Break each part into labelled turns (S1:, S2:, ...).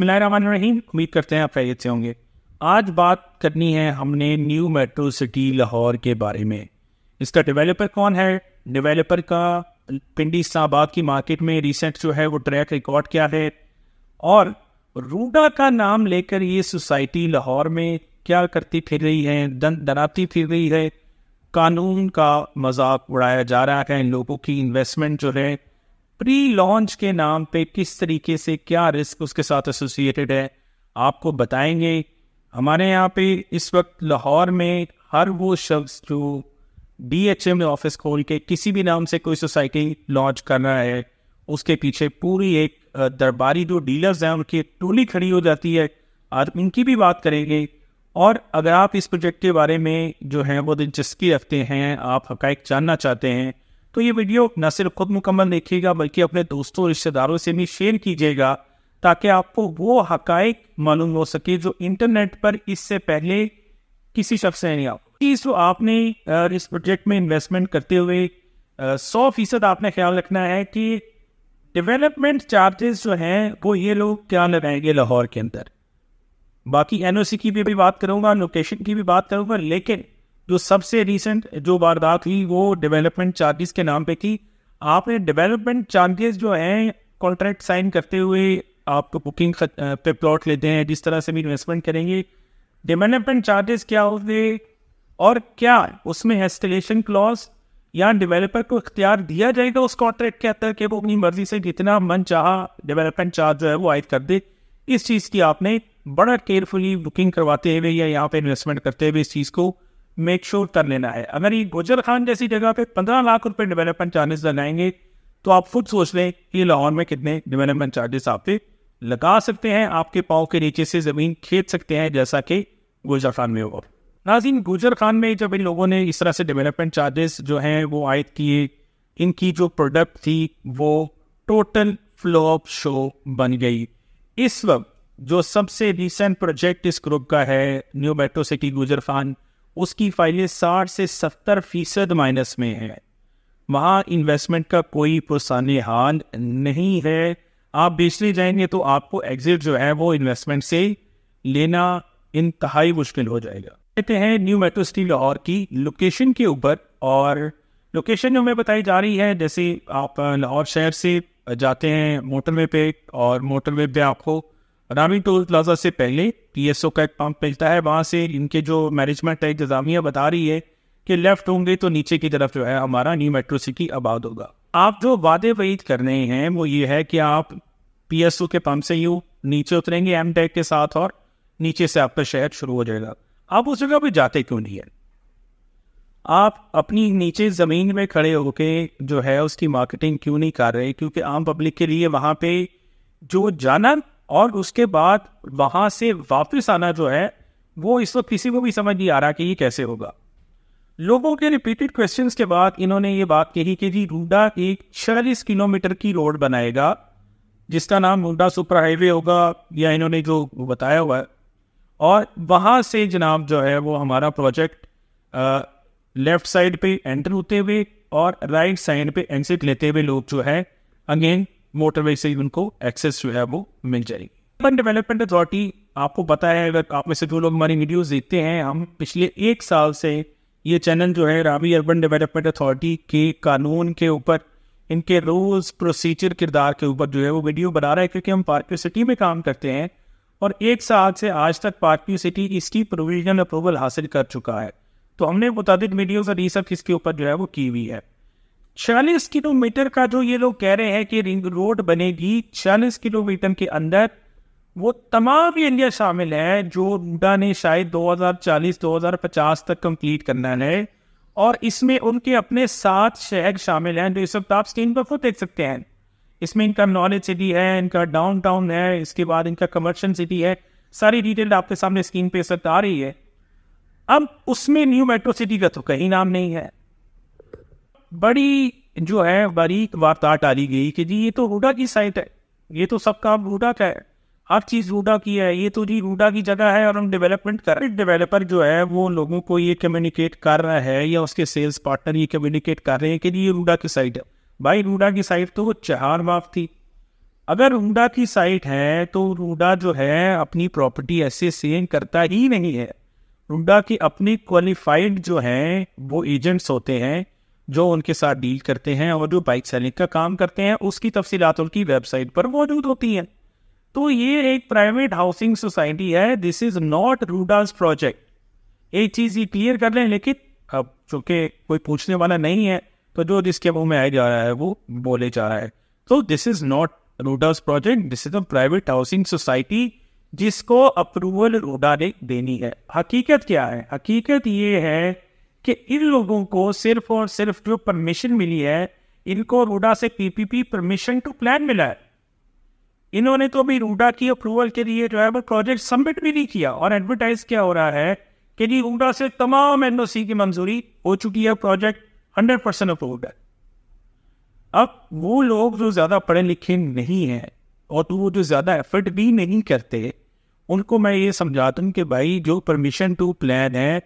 S1: रहीम उम्मीद करते हैं आप खैरियत से होंगे आज बात करनी है हमने न्यू मेट्रो सिटी लाहौर के बारे में इसका डेवलपर कौन है डेवलपर का पिंडी इस्लाबाद की मार्केट में रिसेंट जो है वो ट्रैक रिकॉर्ड क्या है और रूडा का नाम लेकर ये सोसाइटी लाहौर में क्या करती फिर रही है दन डराती फिर रही है कानून का मजाक उड़ाया जा रहा है लोगों की इन्वेस्टमेंट जो है प्री लॉन्च के नाम पे किस तरीके से क्या रिस्क उसके साथ एसोसिएटेड है आपको बताएंगे हमारे यहाँ पे इस वक्त लाहौर में हर वो शख्स जो डी एच एम ऑफिस खोल के किसी भी नाम से कोई सोसाइटी लॉन्च कर रहा है उसके पीछे पूरी एक दरबारी जो डीलर्स हैं उनकी एक टोली खड़ी हो जाती है आज उनकी भी बात करेंगे और अगर आप इस प्रोजेक्ट के बारे में जो है वो दिलचस्पी रखते हैं आप हक जानना चाहते हैं तो ये वीडियो न सिर्फ खुद मुकम्मल देखिएगा बल्कि अपने दोस्तों रिश्तेदारों से भी शेयर कीजिएगा ताकि आपको वो हक मालूम हो सके जो इंटरनेट पर इससे पहले किसी शख्स नहीं आओ तो आपने इस प्रोजेक्ट में इन्वेस्टमेंट करते हुए सौ फीसद आपने ख्याल रखना है कि डेवलपमेंट चार्जेस जो हैं वो ये लोग क्या लगाएंगे लाहौर के अंदर बाकी एनओसी की भी, भी बात करूंगा लोकेशन की भी बात करूंगा लेकिन जो सबसे रिसेंट जो वारदात हुई वो डेवलपमेंट चार्जेस के नाम पे थी आपने डेवलपमेंट चार्जेस जो हैं कॉन्ट्रैक्ट साइन करते हुए आपको बुकिंग पे प्लॉट लेते हैं जिस तरह से भी इन्वेस्टमेंट करेंगे डेवलपमेंट चार्जेस क्या होते और क्या उसमें एस्टिलेशन क्लॉज या डेवलपर को इख्तियार दिया जाएगा उस कॉन्ट्रैक्ट के अंदर कि वो अपनी मर्जी से जितना मन चाह डेवलपमेंट चार्ज जो है वो आयद कर दे इस चीज़ की आपने बड़ा केयरफुली बुकिंग करवाते हुए या यहाँ पे इन्वेस्टमेंट करते हुए इस चीज़ को मेक श्योर कर लेना है अगर ये गुजर खान जैसी जगह पे पंद्रह लाख रुपए डेवलपमेंट चार्जेस लगाएंगे तो आप खुद सोच लें कि लाहौर में कितने डेवलपमेंट चार्जेस आप पे लगा सकते हैं आपके पाँव के नीचे से ज़मीन खेद सकते हैं जैसा कि गुजर खान में होगा नाजिन गुजर खान में जब इन लोगों ने इस तरह से डेवलपमेंट चार्जेस जो हैं वो आयद किए इनकी जो प्रोडक्ट थी वो टोटल फ्लॉप शो बन गई इस वक्त जो सबसे रिसेंट प्रोजेक्ट इस ग्रुप का है न्यू मेट्रो सिटी गुजर खान उसकी फाइलें साठ से सत्तर फीसद माइनस में है वहां इन्वेस्टमेंट का कोई पुरसानी हाल नहीं है आप बेचने जाएंगे तो आपको एग्जिट जो है वो इन्वेस्टमेंट से लेना इंतहाई मुश्किल हो जाएगा कहते हैं न्यू मेट्रो सिटी लाहौर की लोकेशन के ऊपर और लोकेशन जो हमें बताई जा रही है जैसे आप लाहौर शहर से जाते हैं मोटरवे पे और मोटरवे पे आपको रामी टोल प्लाजा से पहले पीएसओ का एक पंप मिलता है वहां से इनके जो मैनेजमेंट है इंतजामिया बता रही है कि लेफ्ट होंगे तो नीचे की तरफ जो है हमारा न्यू मेट्रो सिटी आबाद होगा आप जो वादे वईद कर रहे हैं वो ये है कि आप पीएसओ के पंप से यू नीचे उतरेंगे एम टैग e के साथ और नीचे से आपका शहर शुरू हो जाएगा आप उस जगह पर जाते क्यों नहीं है आप अपनी नीचे ज़मीन में खड़े होके जो है उसकी मार्केटिंग क्यों नहीं कर रहे क्योंकि आम पब्लिक के लिए वहां पे जो जाना और उसके बाद वहाँ से वापस आना जो है वो इस वक्त किसी को भी समझ नहीं आ रहा कि ये कैसे होगा लोगों के रिपीटेड क्वेश्चन के बाद इन्होंने ये बात कही कि जी रूडा एक छियालीस किलोमीटर की रोड बनाएगा जिसका नाम रूडा सुपर हाईवे होगा या इन्होंने जो बताया हुआ है और वहाँ से जनाब जो है वो हमारा प्रोजेक्ट लेफ्ट साइड पे एंटर होते हुए और राइट साइड पे एंसिट लेते हुए लोग जो है अगेन मोटरवे से उनको एक्सेस जो है वो मिल जाएगी अर्बन डेवलपमेंट अथॉरिटी आपको पता है अगर आप में से जो लोग हमारी वीडियोज देखते हैं हम पिछले एक साल से ये चैनल जो है रामी अर्बन डेवलपमेंट अथॉरिटी के कानून के ऊपर इनके रूल्स प्रोसीजर किरदार के ऊपर जो है वो वीडियो बना रहा है क्योंकि हम पार्कियो सिटी में काम करते हैं और एक साल से आज तक पार्कियो सिटी इसकी प्रोविजनल अप्रूवल हासिल कर चुका है तो हमने मुताद वीडियोज और ये सब इसके ऊपर जो है वो की हुई है चालीस किलोमीटर का जो ये लोग कह रहे हैं कि रिंग रोड बनेगी चालीस किलोमीटर के अंदर वो तमाम एरिया शामिल है जो रूडा ने शायद 2040-2050 तक कंप्लीट करना है और इसमें उनके अपने सात शहर शामिल हैं जो इस वक्त आप स्क्रीन पर खुद देख सकते हैं इसमें इनका नॉलेज सिटी है इनका डाउन टाउन है इसके बाद इनका कमर्शियल सिटी है सारी डिटेल आपके सामने स्क्रीन पे इस वक्त आ रही है अब उसमें न्यू मेट्रो सिटी का तो कहीं नाम नहीं है बड़ी जो है बारीक वार्ता टाली गई कि जी ये तो हूडा की साइट है ये तो सब काम हूडा का है हर चीज हूडा की है ये तो जी रूडा की जगह है और हम डेवलपमेंट कर रहे डेवलपर जो है वो लोगों को ये कम्युनिकेट कर रहा है या उसके सेल्स पार्टनर ये कम्युनिकेट कर रहे हैं कि जी ये रूडा की साइट है भाई रूडा की साइट तो वो चार माफ थी अगर रूडा की साइट है तो रूडा जो है अपनी प्रॉपर्टी ऐसे सेल करता ही नहीं है रूडा के अपने क्वालिफाइड जो हैं वो एजेंट्स होते हैं जो उनके साथ डील करते हैं और जो बाइक सेलिंग का काम करते हैं उसकी तफसीत उनकी वेबसाइट पर मौजूद होती हैं तो ये एक प्राइवेट हाउसिंग सोसाइटी है this is not RUDA's project एक चीज़ ये क्लियर कर लें लेकिन अब चूंकि कोई पूछने वाला नहीं है तो जो जिसके मुंह में आया जा रहा है वो बोले जा रहा है तो this is not RUDA's project this is a private housing society जिसको अप्रूवल रूडा ने देनी है हकीकत क्या है हकीकत ये है कि इन लोगों को सिर्फ और सिर्फ जो परमिशन मिली है इनको रूडा से पीपीपी परमिशन टू प्लान मिला है इन्होंने तो अभी रूडा की अप्रूवल के लिए जो है वो प्रोजेक्ट सबमिट भी नहीं किया और एडवर्टाइज क्या हो रहा है कि जी रूडा से तमाम एनओसी की मंजूरी हो चुकी है प्रोजेक्ट हंड्रेड परसेंट अप्रूव है अब वो लोग जो ज्यादा पढ़े लिखे नहीं है और वो जो ज्यादा एफर्ट भी नहीं करते उनको मैं ये समझाता हूँ कि भाई जो परमिशन टू प्लान है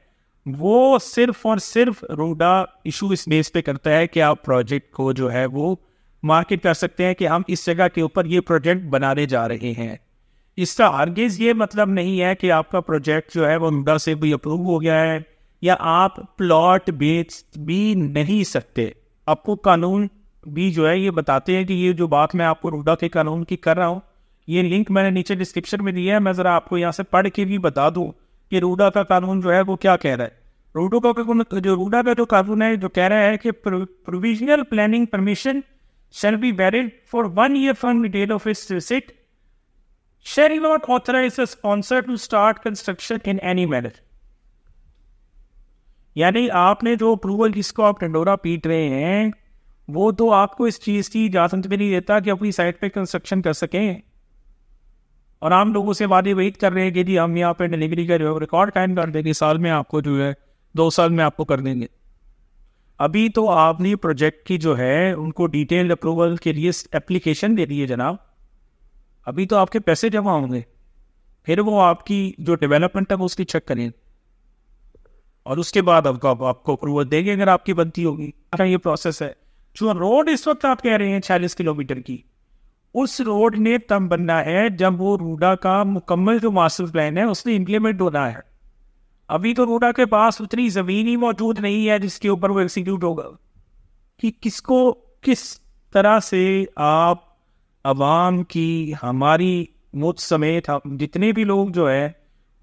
S1: वो सिर्फ और सिर्फ रोडा इशू इस बेस पे करता है कि आप प्रोजेक्ट को जो है वो मार्केट कर सकते हैं कि हम इस जगह के ऊपर ये प्रोजेक्ट बनाने जा रहे हैं इसका आर्गेज ये मतलब नहीं है कि आपका प्रोजेक्ट जो है वो रोडा से भी अप्रूव हो गया है या आप प्लॉट बेच भी नहीं सकते आपको कानून भी जो है ये बताते हैं कि ये जो बात मैं आपको रोडा के कानून की कर रहा हूँ ये लिंक मैंने नीचे डिस्क्रिप्शन में दिया है मैं ज़रा आपको यहाँ से पढ़ के भी बता दूँ कि रूडा का कानून जो है वो क्या कह रहा है रूडो का जो रूडा का जो कानून है जो कह रहा है कि provisional planning permission shall be valid for one year from the date of its receipt, shall not authorize a sponsor to start construction in any यानी आपने जो अप्रूवल जिसको आप टंडोरा पीट रहे हैं वो तो आपको इस चीज़ की इजाज़त भी नहीं देता कि अपनी साइट पे कंस्ट्रक्शन कर सकें और आम लोगों से वादे वेट कर रहे हैं कि जी हम यहाँ पे डिलीवरी का जो है रिकॉर्ड टाइम कर देंगे साल में आपको जो है दो साल में आपको कर देंगे अभी तो आपने प्रोजेक्ट की जो है उनको डिटेल्ड अप्रूवल के लिए एप्लीकेशन दे दी है जनाब अभी तो आपके पैसे जमा होंगे फिर वो आपकी जो डेवलपमेंट है वो उसकी चेक करें और उसके बाद आपको आपको अप्रूवल देंगे अगर आपकी बनती होगी ये प्रोसेस है जो रोड इस वक्त आप कह रहे हैं छियालीस किलोमीटर की उस रोड ने तब बनना है जब वो रूडा का मुकम्मल जो मास्टर प्लान है उसने इम्प्लीमेंट होना है अभी तो रूडा के पास उतनी ज़मीन ही मौजूद नहीं है जिसके ऊपर वो एग्जीक्यूट होगा कि किसको किस तरह से आप आवाम की हमारी मुझ समेत हम जितने भी लोग जो है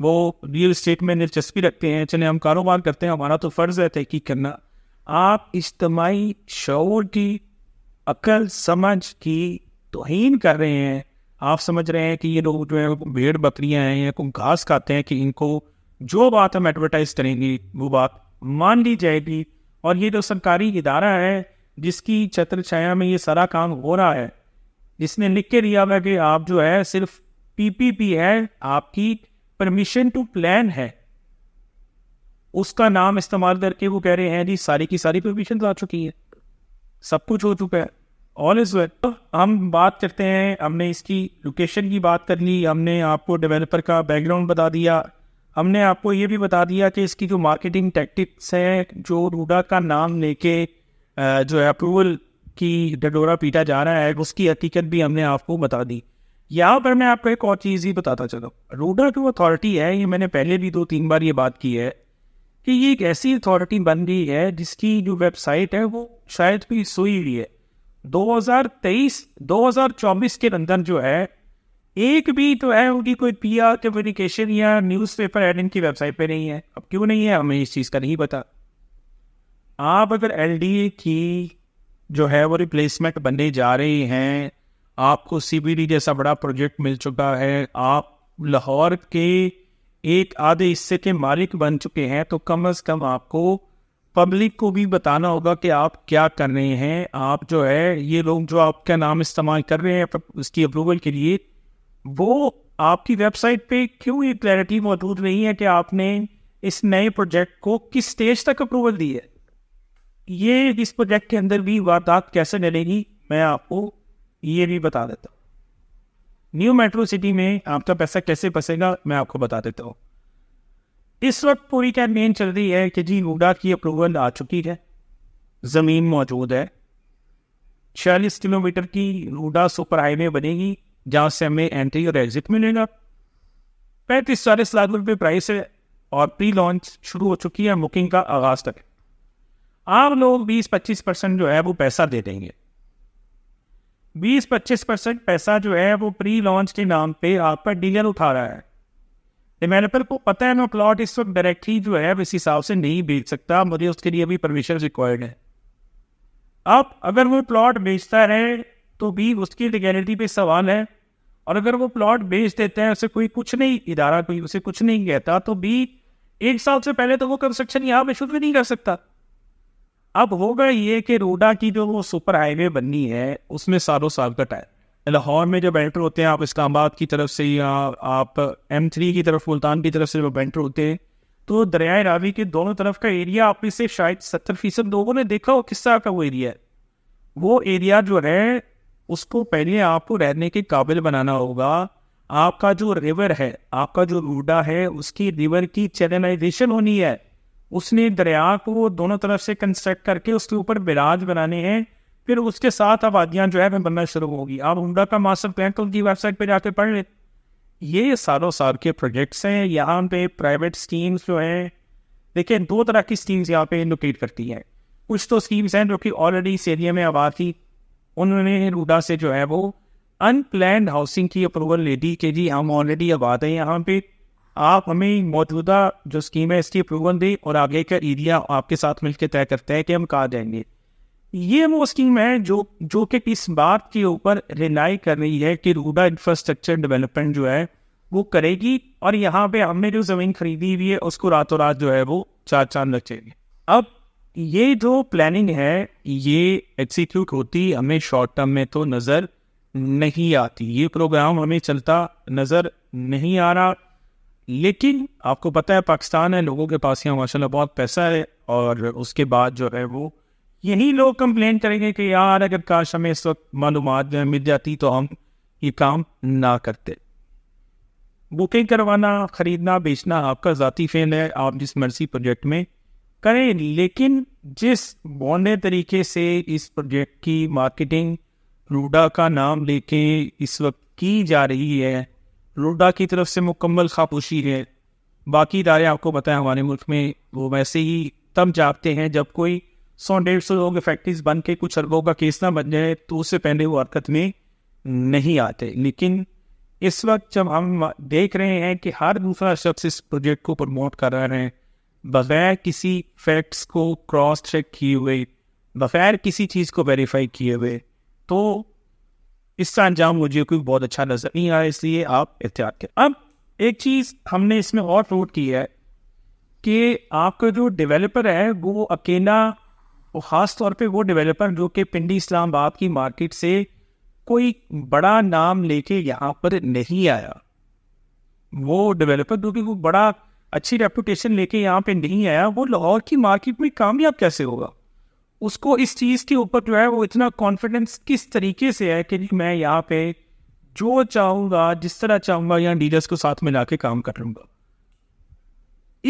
S1: वो रियल स्टेट में दिलचस्पी रखते हैं चले हम कारोबार करते हैं हमारा तो फ़र्ज़ है तहकीक करना आप इज्तमाही शोर की अकल समझ की तोहन कर रहे हैं आप समझ रहे हैं कि ये लोग जो है भेड़ बकरियां हैं या कोई घास खाते हैं कि इनको जो बात हम एडवर्टाइज करेंगे वो बात मान ली जाएगी और ये जो सरकारी इदारा है जिसकी छत्र छाया में ये सारा काम हो रहा है जिसने लिख के दिया हुआ कि आप जो है सिर्फ पीपीपी है आपकी परमिशन टू प्लान है उसका नाम इस्तेमाल करके वो कह रहे हैं जी सारी की सारी परमिशन आ चुकी है सब कुछ हो चुका है ऑल इज वेल हम बात करते हैं हमने इसकी लोकेशन की बात कर ली हमने आपको डेवलपर का बैकग्राउंड बता दिया हमने आपको ये भी बता दिया कि इसकी जो मार्केटिंग टैक्टिक्स है जो रूडा का नाम लेके जो है अप्रूवल की डडोरा पीटा जा रहा है उसकी हकीकत भी हमने आपको बता दी यहाँ पर मैं आपको एक और चीज़ ही बताता चलूँ रूडा की अथॉरिटी है ये मैंने पहले भी दो तीन बार ये बात की है कि ये एक ऐसी अथॉरिटी बन गई है जिसकी जो वेबसाइट है वो शायद भी सोई हुई है 2023 2024 के अंदर जो है एक भी तो है उनकी कोई पी आर कम्युनिकेशन या न्यूज पेपर एड इनकी वेबसाइट पे नहीं है अब क्यों नहीं है हमें इस चीज़ का नहीं पता आप अगर एल की जो है वो रिप्लेसमेंट बनने जा रहे हैं आपको सी जैसा बड़ा प्रोजेक्ट मिल चुका है आप लाहौर के एक आधे हिस्से के मालिक बन चुके हैं तो कम अज कम आपको पब्लिक को भी बताना होगा कि आप क्या कर रहे हैं आप जो है ये लोग जो आपका नाम इस्तेमाल कर रहे हैं उसकी अप्रूवल के लिए वो आपकी वेबसाइट पे क्यों ये क्लैरिटी मौजूद नहीं है कि आपने इस नए प्रोजेक्ट को किस स्टेज तक अप्रूवल दी है ये इस प्रोजेक्ट के अंदर भी वारदात कैसे डलेगी मैं आपको ये भी बता देता हूँ न्यू मेट्रो सिटी में आपका पैसा कैसे फंसेगा मैं आपको बता देता हूँ इस वक्त पूरी कैंपेन चल रही है कि जी नोडा की अप्रूवल आ चुकी है ज़मीन मौजूद है छियालीस किलोमीटर की नोडा सुपर हाईवे बनेगी जहां से हमें एंट्री और एग्जिट मिलेगा पैंतीस चालीस लाख रुपये प्राइस है और प्री लॉन्च शुरू हो चुकी है बुकिंग का आगाज तक आप लोग 20-25 परसेंट जो है वो पैसा दे देंगे 20-25 परसेंट पैसा जो है वो प्री लॉन्च के नाम पे आपका डीलर उठा रहा है डेवेलपर को पता है मैं प्लॉट इस वक्त डायरेक्टली जो है इस हिसाब से नहीं बेच सकता मुझे उसके लिए अभी परमिशन रिक्वायर्ड है अब अगर वो प्लॉट बेचता है तो भी उसकी लिगैलिटी पे सवाल है और अगर वो प्लॉट बेच देते हैं उसे कोई कुछ नहीं इदारा कोई उसे कुछ नहीं कहता तो भी एक साल से पहले तो वो कंस्ट्रक्शन यहाँ पे शुरू नहीं कर सकता अब होगा ये कि रोडा की जो वो सुपर हाईवे बननी है उसमें सालों साल का टाइम लाहौर में जब एंटर होते हैं आप इस्लामाबाद की तरफ से या आप एम थ्री की तरफ मुल्तान की तरफ से जब एंटर होते हैं तो दरिया रावी के दोनों तरफ का एरिया आप में से शायद सत्तर फीसद लोगों ने देखा हो किस तरह का वो एरिया है वो एरिया जो है उसको पहले आपको रहने के काबिल बनाना होगा आपका जो रिवर है आपका जो रूडा है उसकी रिवर की चैनलाइजेशन होनी है उसने दरिया को दोनों तरफ से कंस्ट्रक्ट करके उसके ऊपर बिराज बनाने हैं फिर उसके साथ आबादियाँ जो है वह बनना शुरू होगी आप उमदा का मास्टर प्लान तो उनकी वेबसाइट पर जाकर पढ़ लें ये सालों साल के प्रोजेक्ट्स हैं यहाँ पे प्राइवेट स्कीम्स जो हैं देखिए दो तरह की स्कीम्स यहाँ पे लोकेट करती हैं कुछ तो स्कीम्स हैं जो कि ऑलरेडी इस एरिया में आबाद थी उन्होंने रूडा से जो है वो अनप्लैंड हाउसिंग की अप्रूवल ले दी कि जी हम ऑलरेडी आबाद हैं यहाँ पे आप हमें मौजूदा जो स्कीम है इसकी अप्रूवल दें और आगे का एरिया आपके साथ मिलकर तय करते हैं कि हम कहाँ जाएंगे ये वो स्कीम है जो जो कि इस बात के ऊपर रिलाई कर रही है कि रूबा इंफ्रास्ट्रक्चर डेवलपमेंट जो है वो करेगी और यहाँ पे हमने जो ज़मीन खरीदी हुई है उसको रातों रात जो है वो चार चांद रखेंगे अब ये जो प्लानिंग है ये एक्सिक्यूट होती हमें शॉर्ट टर्म में तो नज़र नहीं आती ये प्रोग्राम हमें चलता नज़र नहीं आ रहा लेकिन आपको पता है पाकिस्तान है लोगों के पास यहाँ माशाल्लाह बहुत पैसा है और उसके बाद जो है वो यही लोग कंप्लेन करेंगे कि यार अगर काश हमें इस वक्त मालूम मिल जाती तो हम ये काम ना करते बुकिंग करवाना ख़रीदना बेचना आपका ज़ाती फेल है आप जिस मर्जी प्रोजेक्ट में करें लेकिन जिस बौने तरीके से इस प्रोजेक्ट की मार्केटिंग रूडा का नाम लेके इस वक्त की जा रही है रूडा की तरफ से मुकम्मल खापोशी है बाकी इदारे आपको बताएं हमारे मुल्क में वो वैसे ही तब जागते हैं जब कोई सौ डेढ़ सौ लोग फैक्ट्रीज बन के कुछ अरबों का केस ना बन जाए तो उससे पहले वो हरकत में नहीं आते लेकिन इस वक्त जब हम देख रहे हैं कि हर दूसरा शख्स इस प्रोजेक्ट को प्रमोट कर रहे हैं बगैर किसी फैक्ट्स को क्रॉस चेक किए हुए बगैर किसी चीज़ को वेरीफाई किए हुए तो इसका अंजाम मुझे कोई बहुत अच्छा नज़र नहीं आया इसलिए आप एहतियात करें अब एक चीज़ हमने इसमें और नोट की है कि आपका जो डेवलपर है वो अकेला और ख़ास तौर पे वो डेवलपर जो कि पिंडी इस्लामाबाद की मार्केट से कोई बड़ा नाम लेके यहाँ पर नहीं आया वो डेवलपर जो कि वो बड़ा अच्छी रेपुटेशन लेके यहाँ पे नहीं आया वो लाहौर की मार्केट में कामयाब कैसे होगा उसको इस चीज़ के ऊपर जो है वो इतना कॉन्फिडेंस किस तरीके से है कि मैं यहाँ पे जो चाहूँगा जिस तरह चाहूँगा यहाँ डीलर्स को साथ में ला के काम कर लूँगा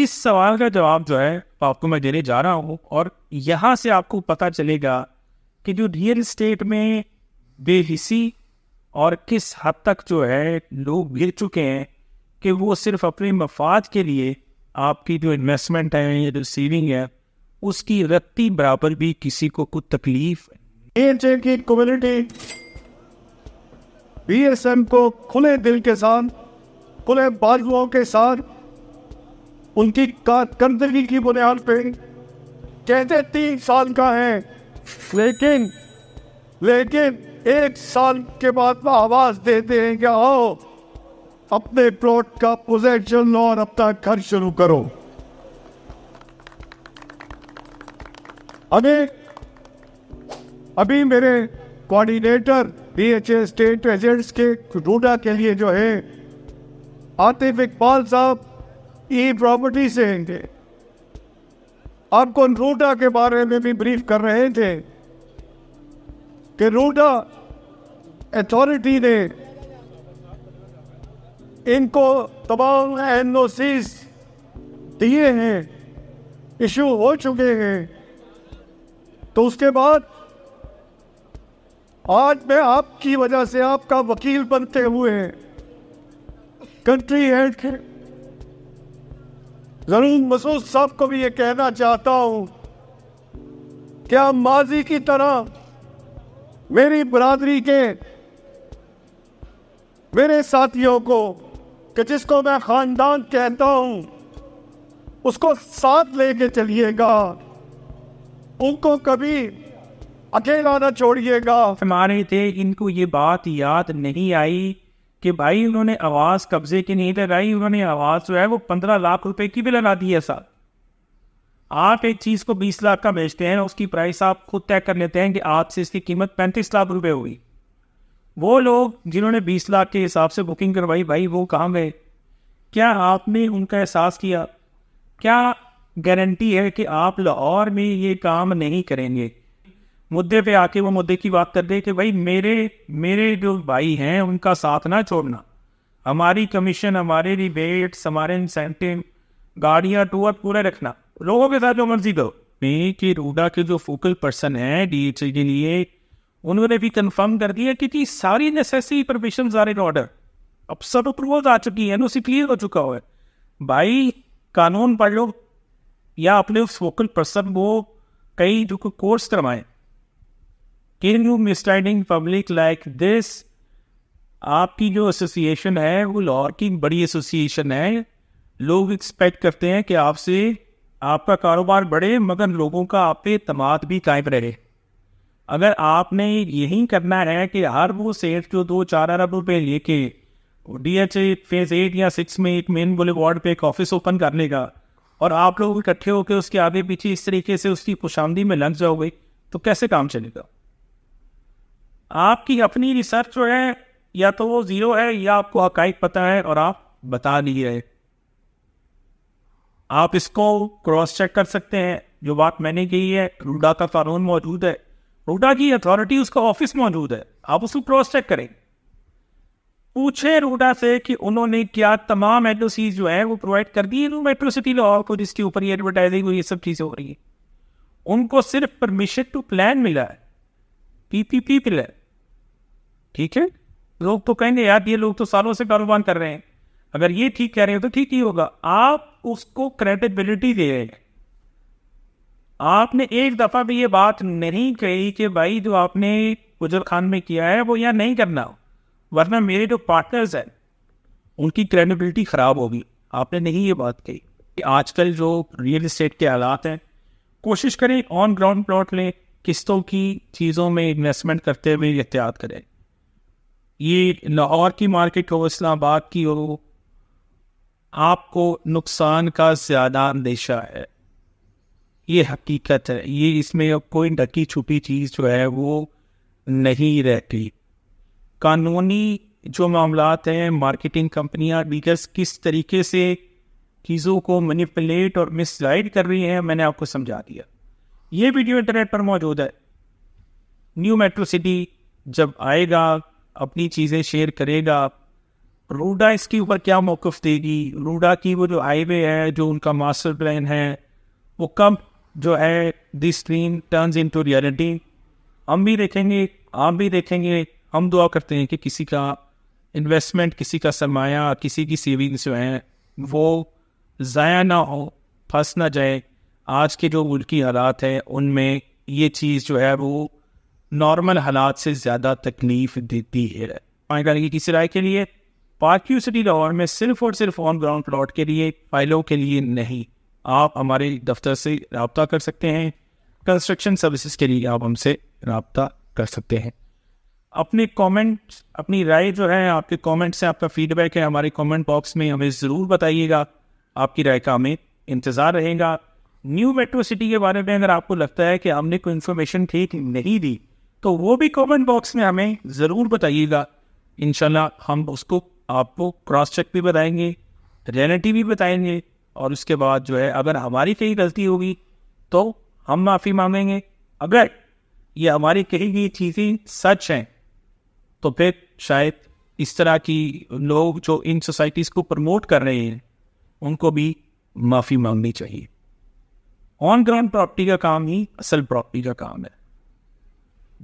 S1: इस सवाल का जवाब जो है आपको मैं देने जा रहा हूँ और यहाँ से आपको पता चलेगा कि जो रियल इस्टेट में बेहिसी और किस हद तक जो है लोग गिर चुके हैं कि वो सिर्फ अपने मफाद के लिए आपकी जो इन्वेस्टमेंट है या जो सेविंग है उसकी रत्ती बराबर भी किसी को कुछ तकलीफ
S2: की कम्युनिटी बीएसएम को खुले दिल के साथ खुले बाजुओं के साथ उनकी कारकर्दगी की बुनियाद पे कहते तीन साल का है लेकिन लेकिन एक साल के बाद में आवाज़ देते हैं कि आओ अपने प्लॉट का पोजेशन लो और अपना घर शुरू करो अभी अभी मेरे कोऑर्डिनेटर बी स्टेट एजेंट्स के रूडा के लिए जो है आतिफ इकबाल साहब ई प्रॉपर्टी से थे आपको रूटा के बारे में भी ब्रीफ कर रहे थे कि रूटा अथॉरिटी ने इनको तमाम एन दिए हैं इशू हो चुके हैं तो उसके बाद आज मैं आपकी वजह से आपका वकील बनते हुए कंट्री हेड ज़रूर मसूद साहब को भी ये कहना चाहता हूँ क्या माजी की तरह मेरी बरादरी के मेरे साथियों को कि जिसको मैं ख़ानदान कहता हूँ उसको साथ लेके चलिएगा उनको कभी
S1: अकेला ना छोड़िएगा हमारे थे इनको ये बात याद नहीं आई कि भाई उन्होंने आवाज़ कब्जे की नहीं लगाई उन्होंने आवाज़ जो है वो पंद्रह लाख रुपए की भी लगा दी है साहब आप एक चीज़ को बीस लाख का बेचते हैं उसकी प्राइस आप खुद तय कर लेते हैं कि आपसे इसकी कीमत पैंतीस लाख रुपए हुई वो लोग जिन्होंने बीस लाख के हिसाब से बुकिंग करवाई भाई वो कहाँ गए क्या आपने उनका एहसास किया क्या गारंटी है कि आप लाहौर में ये काम नहीं करेंगे मुद्दे पे आके वो मुद्दे की बात कर रहे कि भाई मेरे मेरे जो भाई हैं उनका साथ ना छोड़ना हमारी कमीशन हमारे रिबेट्स हमारे इंसेंटिव गाड़ियाँ टूअर पूरे रखना लोगों के साथ जो मर्जी दो में कि रूडा के जो फोकल पर्सन है डी एच के लिए उन्होंने भी कंफर्म कर दिया कि सारी necessary permission are in order अब सब अप्रूवल आ चुकी है एनओसी क्लियर हो चुका हुआ है भाई कानून पढ़ लो या अपने उस फोकल पर्सन को कई जो कोर्स करवाएं can you misguiding public like this आपकी जो एसोसिएशन है वो लाहौर की बड़ी एसोसिएशन है लोग एक्सपेक्ट करते हैं कि आपसे आपका कारोबार बढ़े मगर लोगों का आप पे तमाद भी कायम रहे अगर आपने यही करना है कि हर वो सेठ जो दो चार अरब रुपये लेके D H A phase eight या सिक्स में एक मेन बोले वार्ड पे एक ऑफिस ओपन कर लेगा और आप लोग इकट्ठे होकर उसके आगे पीछे इस तरीके से उसकी खुशामदी में लग जाओगे तो कैसे काम चलेगा आपकी अपनी रिसर्च जो है या तो वो जीरो है या आपको हकाइक पता है और आप बता नहीं रहे आप इसको क्रॉस चेक कर सकते हैं जो बात मैंने कही है रूडा का कानून मौजूद है रूडा की अथॉरिटी उसका ऑफिस मौजूद है आप उसको क्रॉस चेक करें पूछे रूडा से कि उन्होंने क्या तमाम एडोसीज जो है वो प्रोवाइड कर दी है मेट्रो सिटी लॉ को जिसके ऊपर ये एडवर्टाइजिंग ये सब चीज़ें हो रही है उनको सिर्फ परमिशन टू प्लान मिला है पीपीपी मिला है ठीक है लोग तो कहेंगे यार ये लोग तो सालों से कारोबार कर रहे हैं अगर ये ठीक कह रहे हो तो ठीक ही होगा आप उसको क्रेडिबिलिटी दे रहे हैं आपने एक दफा भी ये बात नहीं कही कि भाई जो आपने गुजर खान में किया है वो यहां नहीं करना वरना मेरे जो पार्टनर्स हैं उनकी क्रेडिबिलिटी खराब होगी आपने नहीं ये बात कही कि आजकल जो रियल इस्टेट के हालात हैं कोशिश करें ऑन ग्राउंड प्लॉट लें किस्तों की चीज़ों में इन्वेस्टमेंट करते हुए एहतियात करें ये लाहौर की मार्केट हो इस्लामाबाद की हो आपको नुकसान का ज़्यादा अंदेशा है ये हकीकत है ये इसमें अब कोई ढकी छुपी चीज़ जो है वो नहीं रहती कानूनी जो मामला हैं मार्केटिंग कंपनियां डीलर्स किस तरीके से चीज़ों को मनीपुलेट और मिसगाइड कर रही हैं मैंने आपको समझा दिया ये वीडियो इंटरनेट पर मौजूद है न्यू मेट्रो सिटी जब आएगा अपनी चीज़ें शेयर करेगा रूडा इसके ऊपर क्या मौकफ देगी रूडा की वो जो हाईवे है जो उनका मास्टर प्लान है वो कब जो है this dream turns into reality हम भी देखेंगे आप भी देखेंगे हम दुआ करते हैं कि किसी का इन्वेस्टमेंट किसी का सरमाया किसी की सेविंग्स जो हैं वो ज़ाया ना हो फंस ना जाए आज के जो मुल्की हालात हैं उनमें ये चीज़ जो है वो नॉर्मल हालात से ज़्यादा तकलीफ देती है पानी की राय के लिए पार्क्यू सिटी लाहौर में सिर्फ और सिर्फ ऑन ग्राउंड प्लॉट के लिए फाइलों के लिए नहीं आप हमारे दफ्तर से रबता कर सकते हैं कंस्ट्रक्शन सर्विसेज के लिए आप हमसे रबता कर सकते हैं अपने कमेंट अपनी राय जो है आपके कमेंट्स से आपका फीडबैक है हमारे कमेंट बॉक्स में हमें ज़रूर बताइएगा आपकी राय का हमें इंतज़ार रहेगा न्यू मेट्रो सिटी के बारे में अगर आपको लगता है कि हमने कोई इन्फॉर्मेशन ठीक नहीं दी तो वो भी कमेंट बॉक्स में हमें ज़रूर बताइएगा इन हम उसको आपको क्रॉस चेक भी बताएंगे रियलिटी भी बताएंगे और उसके बाद जो है अगर हमारी कहीं गलती होगी तो हम माफ़ी मांगेंगे अगर ये हमारी कही गई चीज़ें सच हैं तो फिर शायद इस तरह की लोग जो इन सोसाइटीज़ को प्रमोट कर रहे हैं उनको भी माफ़ी मांगनी चाहिए ऑन ग्राउंड प्रॉपर्टी का काम ही असल प्रॉपर्टी का काम है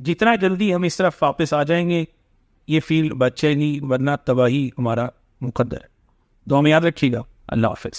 S1: जितना जल्दी हम इस तरफ वापस आ जाएंगे ये फील्ड बचेगी वरना तबाही हमारा मुकदर है तो हम याद रखिएगा अल्लाह हाफिज़